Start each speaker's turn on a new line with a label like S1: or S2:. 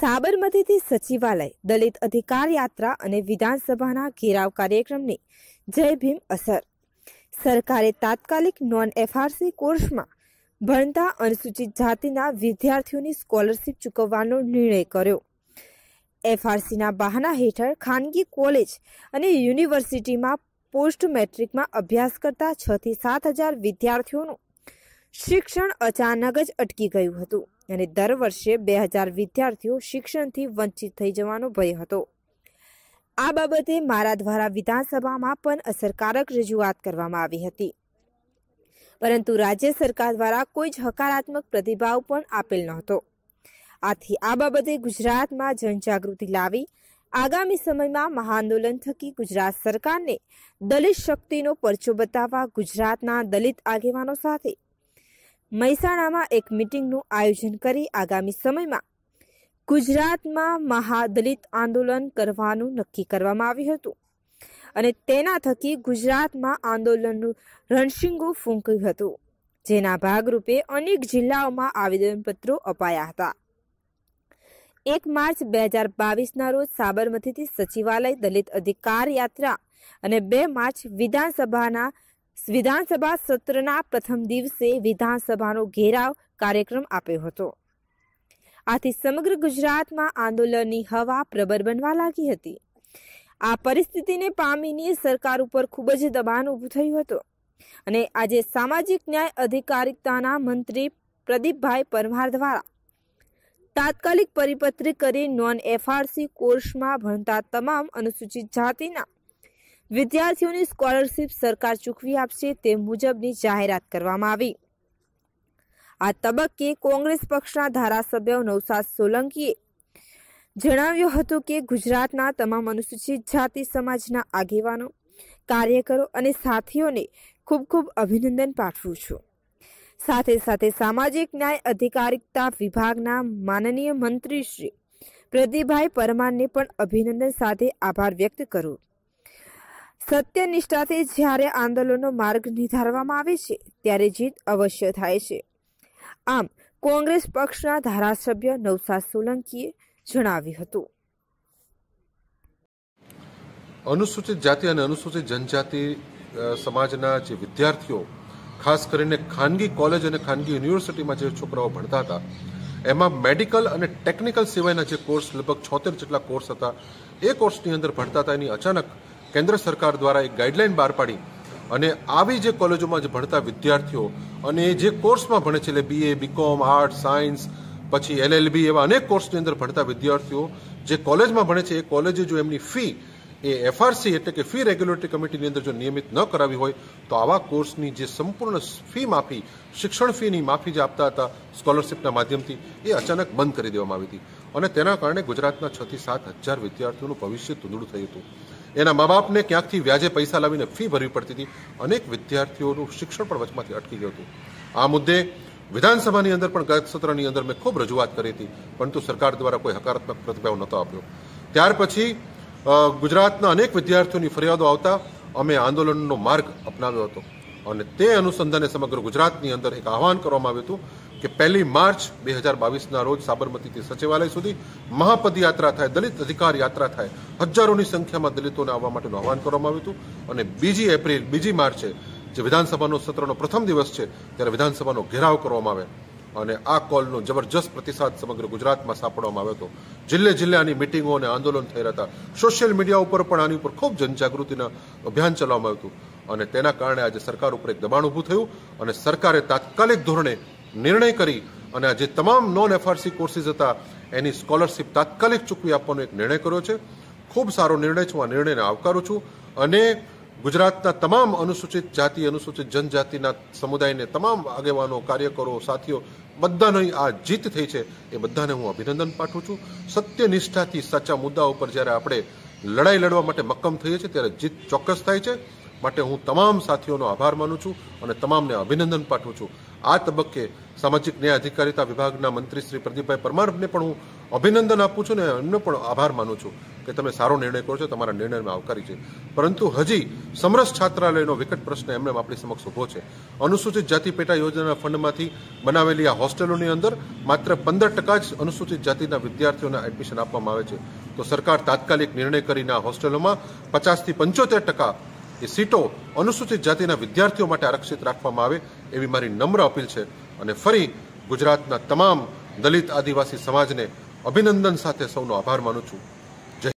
S1: સાબરમતીથી સચિવાલય દલિત અધિકાર યાત્રા અને વિધાનસભાના ઘેરાવ કાર્યક્રમની જય ભીમ અસર સરકારે તાત્કાલિક નોન એફઆરસી કોર્સમાં ભણતા અનુસૂચિત જાતિના વિદ્યાર્થીઓની સ્કોલરશીપ ચૂકવવાનો નિર્ણય કર્યો એફઆરસીના બહાના હેઠળ ખાનગી કોલેજ અને યુનિવર્સિટીમાં પોસ્ટ મેટ્રિકમાં અભ્યાસ કરતા છથી સાત હજાર વિદ્યાર્થીઓનું શિક્ષણ અચાનક જ અટકી ગયું હતું અને દર વર્ષે બે હજાર વિદ્યાર્થીઓ શિક્ષણથી વંચિત થઈ જવાનો ભય હતો આ બાબતે મારા દ્વારા વિધાનસભામાં પણ અસરકારક રજૂઆત કરવામાં આવી હતી પરંતુ રાજ્ય સરકાર દ્વારા કોઈ જ હકારાત્મક પ્રતિભાવ પણ આપેલ નહોતો આથી આ બાબતે ગુજરાતમાં જનજાગૃતિ લાવી આગામી સમયમાં મહાઆંદોલન થકી ગુજરાત સરકારને દલિત શક્તિનો પરચો બતાવવા ગુજરાતના દલિત આગેવાનો સાથે મહેસાણામાં એક મિટિંગનું આયોજન કરી આગામી સમયમાં ગુજરાતમાં મહાદલિત આંદોલન કરવાનું નક્કી કરવામાં આવ્યું હતું અને તેના થકી ગુજરાતમાં આંદોલનનું રણશીંગું ફૂંક્યું હતું જેના ભાગરૂપે અનેક જિલ્લાઓમાં આવેદનપત્રો અપાયા હતા એક માર્ચ બે હજાર બાવીસના રોજ સાબરમતીથી સચિવાલય દલિત અધિકાર યાત્રા અને બે માર્ચ વિધાનસભાના વિધાનસભા સત્રના પ્રથમ દિવસે વિધાનસભાનો ઘેરાવ કાર્યક્રમ આપ્યો હતો આથી સમગ્ર ગુજરાતમાં આંદોલનની હવા પ્રબળ બનવા લાગી હતી આ પરિસ્થિતિને પામીને સરકાર ઉપર ખૂબ જ દબાણ ઊભું થયું હતું અને આજે સામાજિક ન્યાય અધિકારિતાના મંત્રી પ્રદીપભાઈ પરમાર દ્વારા તાત્કાલિક પરિપત્ર કરી નોન એફઆરસી કોર્સમાં ભણતા તમામ અનુસૂચિત જાતિના વિદ્યાર્થીઓની સ્કોલરશીપ સરકાર ચૂકવી આપશે તે મુજબની જાહેરાત કરવામાં આવી આ તબક્કે કોંગ્રેસ પક્ષના ધારાસભ્ય નવસાદ સોલંકીએ જણાવ્યું હતું કે ગુજરાતના તમામ અનુસૂચિત જાતિ સમાજના આગેવાનો કાર્યકરો અને સાથીઓને ખૂબ ખૂબ અભિનંદન પાઠવું છું સાથે સાથે સામાજિક ન્યાય અધિકારિકતા વિભાગના માનનીય મંત્રી શ્રી પ્રદીપભાઈ પરમારને પણ અભિનંદન સાથે આભાર વ્યક્ત કરું સત્યનિષ્ઠાથી જ્યારે આંદોલનનો માર્ગ નિર્ધારવામાં આવે છે ત્યારે જીત અવશ્ય થાય છે આમ કોંગ્રેસ પક્ષના ધારાસભ્ય નવસાદ સોલંકીએ જણાવ્યું હતું
S2: અનુસૂચિત જાતિ અને અનુસૂચિત જનજાતિ સમાજના જે વિદ્યાર્થીઓ ખાસ કરીને ખાનગી કોલેજ અને ખાનગી યુનિવર્સિટીમાં જે છોકરાઓ ભણતા હતા એમાં મેડિકલ અને ટેકનિકલ સિવાયના જે કોર્સ લગભગ છોતેર જેટલા કોર્સ હતા એ કોર્સની અંદર ભણતા હતા એની અચાનક કેન્દ્ર સરકાર દ્વારા એક ગાઈડલાઇન બહાર પાડી અને આવી જે કોલેજોમાં જે ભણતા વિદ્યાર્થીઓ અને જે કોર્સમાં ભણે છે એટલે બીએ બીકોમ આર્ટ્સ સાયન્સ પછી એલએલબી એવા અનેક કોર્સની અંદર ભણતા વિદ્યાર્થીઓ જે કોલેજમાં ભણે છે એ કોલેજે જો એમની ફી એ એફઆરસી એટલે કે ફી રેગ્યુલેટરી કમિટીની અંદર જો નિયમિત ન કરાવી હોય તો આવા કોર્સની જે સંપૂર્ણ ફી માફી શિક્ષણ ફીની માફી જે આપતા હતા સ્કોલરશિપના માધ્યમથી એ અચાનક બંધ કરી દેવામાં આવી હતી અને તેના કારણે ગુજરાતના છથી સાત હજાર વિદ્યાર્થીઓનું ભવિષ્ય ધૂંધળું થયું હતું એના મા બાપને ક્યાંકથી વ્યાજે પૈસા લાવીને ફી ભરવી પડતી હતી અનેક વિદ્યાર્થીઓનું શિક્ષણ પણ વચમાંથી અટકી ગયું હતું આ મુદ્દે વિધાનસભાની અંદર પણ ગત સત્રની અંદર મેં ખૂબ રજૂઆત કરી હતી પરંતુ સરકાર દ્વારા કોઈ હકારાત્મક પ્રતિભાવ નહોતો આપ્યો ત્યાર પછી ગુજરાતના અનેક વિદ્યાર્થીઓની ફરિયાદો આવતા અમે આંદોલનનો માર્ગ અપનાવ્યો હતો અને તે અનુસંધાને સમગ્ર ગુજરાતની અંદર એક આહવાન કરવામાં આવ્યું હતું કે પહેલી માર્ચ બે હજાર બાવીસના રોજ સાબરમતીથી સચિવાલય સુધી મહાપદયાત્રા થાય દલિત અધિકાર યાત્રા થાય હજારોની સંખ્યામાં દલિતોને આવવા માટેનું આહવાન કરવામાં આવ્યું હતું અને બીજી એપ્રિલ બીજી માર્ચે જે વિધાનસભાનો સત્રનો પ્રથમ દિવસ છે ત્યારે વિધાનસભાનો ઘેરાવ કરવામાં આવે અને આ કોલનો જબરજસ્ત પ્રતિસાદ સમગ્ર ગુજરાતમાં સાંપડવામાં આવ્યો હતો જિલ્લે જિલ્લાની મિટિંગો અને આંદોલન થઈ રહ્યા હતા સોશિયલ મીડિયા ઉપર પણ આની ઉપર ખૂબ જનજાગૃતિના અભિયાન ચલાવવામાં આવ્યું હતું અને તેના કારણે આજે સરકાર ઉપર એક દબાણ ઊભું થયું અને સરકારે તાત્કાલિક ધોરણે નિર્ણય કરી અને જે તમામ નોન એફઆરસી કોર્સીસ હતા એની સ્કોલરશિપ તાત્કાલિક ચૂકવી આપવાનો એક નિર્ણય કર્યો છે ખૂબ સારો નિર્ણય છું આ નિર્ણયને આવકારું છું અને ગુજરાતના તમામ અનુસૂચિત જાતિ અનુસૂચિત જનજાતિના સમુદાયને તમામ આગેવાનો કાર્યકરો સાથીઓ બધાની આ જીત થઈ છે એ બધાને હું અભિનંદન પાઠવું છું સત્યનિષ્ઠાથી સાચા મુદ્દા ઉપર જ્યારે આપણે લડાઈ લડવા માટે મક્કમ થઈએ છીએ ત્યારે જીત ચોક્કસ થાય છે માટે હું તમામ સાથીઓનો આભાર માનું છું અને તમામને અભિનંદન પાઠવું છું આ તબક્કે સામાજિક ન્યાય અધિકારીતા વિભાગના મંત્રી શ્રી પ્રદીપભાઈ પરમારને પણ હું અભિનંદન આપું છું ને એમનો પણ આભાર માનું છું કે તમે સારો નિર્ણય કરો છો તમારા નિર્ણયમાં આવકારી છે પરંતુ હજી સમરસ છાત્રાલયનો વિકટ પ્રશ્ન એમને આપણી સમક્ષ ઊભો છે અનુસૂચિત જાતિ પેટા યોજનાના ફંડમાંથી બનાવેલી આ હોસ્ટેલોની અંદર માત્ર પંદર ટકા જ અનુસૂચિત જાતિના વિદ્યાર્થીઓને એડમિશન આપવામાં આવે છે તો સરકાર તાત્કાલિક નિર્ણય કરીને આ હોસ્ટેલોમાં પચાસથી પંચોતેર ટકા એ સીટો અનુસૂચિત જાતિના વિદ્યાર્થીઓ માટે આરક્ષિત રાખવામાં આવે એવી મારી નમ્ર અપીલ છે અને ફરી ગુજરાતના તમામ દલિત આદિવાસી સમાજને અભિનંદન સાથે સૌનો આભાર માનું છું